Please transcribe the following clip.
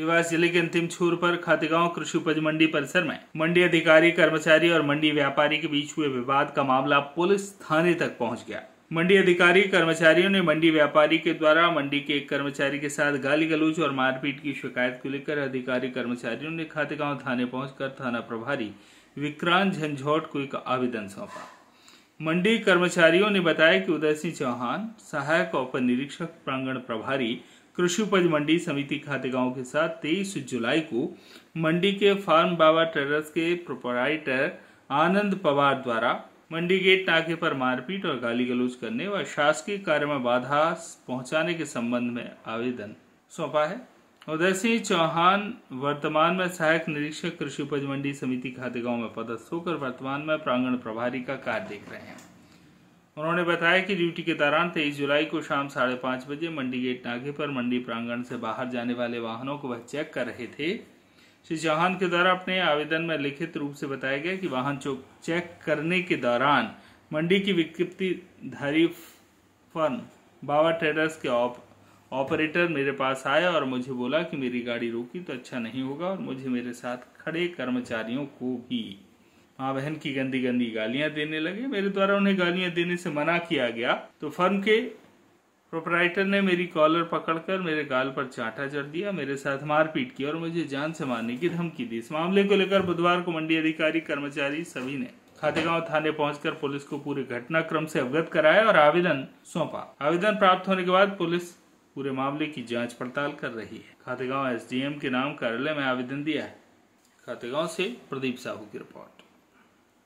देवास जिले के अंतिम छोर पर खातेगांव कृषि उपज मंडी परिसर में मंडी अधिकारी कर्मचारी और मंडी व्यापारी के बीच हुए विवाद का मामला पुलिस थाने तक पहुंच गया मंडी अधिकारी कर्मचारियों ने मंडी व्यापारी के द्वारा मंडी के एक कर्मचारी के साथ गाली गलूच और मारपीट की शिकायत को लेकर अधिकारी कर्मचारियों ने खातेगांव थाने पहुंचकर थाना प्रभारी विक्रांत झंझोट को एक आवेदन सौंपा मंडी कर्मचारियों ने बताया कि उदय सिंह चौहान सहायक उप निरीक्षक प्रांगण प्रभारी कृषि उपज मंडी समिति खातेगांव के साथ 23 जुलाई को मंडी के फार्म बाबा ट्रेडर्स के प्रोपराइटर आनंद पवार द्वारा मंडी गेट नाके पर मारपीट और गाली गलौज करने व शासकीय कार्य में बाधा पहुंचाने के संबंध में आवेदन सौंपा है उदय सिंह चौहान वर्तमान में सहायक निरीक्षक कृषि उपज मंडी समिति खातेगांव में पदस्थ होकर वर्तमान में प्रांगण प्रभारी का कार्य देख रहे हैं उन्होंने बताया कि ड्यूटी के दौरान तेईस जुलाई को शाम साढ़े पाँच बजे मंडी गेट नागे पर मंडी प्रांगण से बाहर जाने वाले वाहनों को वह चेक कर रहे थे श्री चौहान के द्वारा अपने आवेदन में लिखित रूप से बताया गया कि वाहन चेक करने के दौरान मंडी की विज्ञप्ति धारी फर्म बाबा ट्रेडर्स के ऑपरेटर मेरे पास आया और मुझे बोला कि मेरी गाड़ी रोकी तो अच्छा नहीं होगा और मुझे मेरे साथ खड़े कर्मचारियों को भी माँ बहन की गंदी गंदी गालियां देने लगे मेरे द्वारा उन्हें गालियां देने से मना किया गया तो फर्म के प्रोपराइटर ने मेरी कॉलर पकड़कर मेरे गाल पर चांटा जड़ दिया मेरे साथ मारपीट की और मुझे जान से मारने की धमकी दी इस मामले को लेकर बुधवार को मंडी अधिकारी कर्मचारी सभी ने खातेगांव थाने पहुंचकर पुलिस को पूरे घटनाक्रम से अवगत कराया और आवेदन सौंपा आवेदन प्राप्त होने के बाद पुलिस पूरे मामले की जांच पड़ताल कर रही है खातेगांव एसडीएम के नाम कार्यालय में आवेदन दिया है खातेगांव से प्रदीप साहू की रिपोर्ट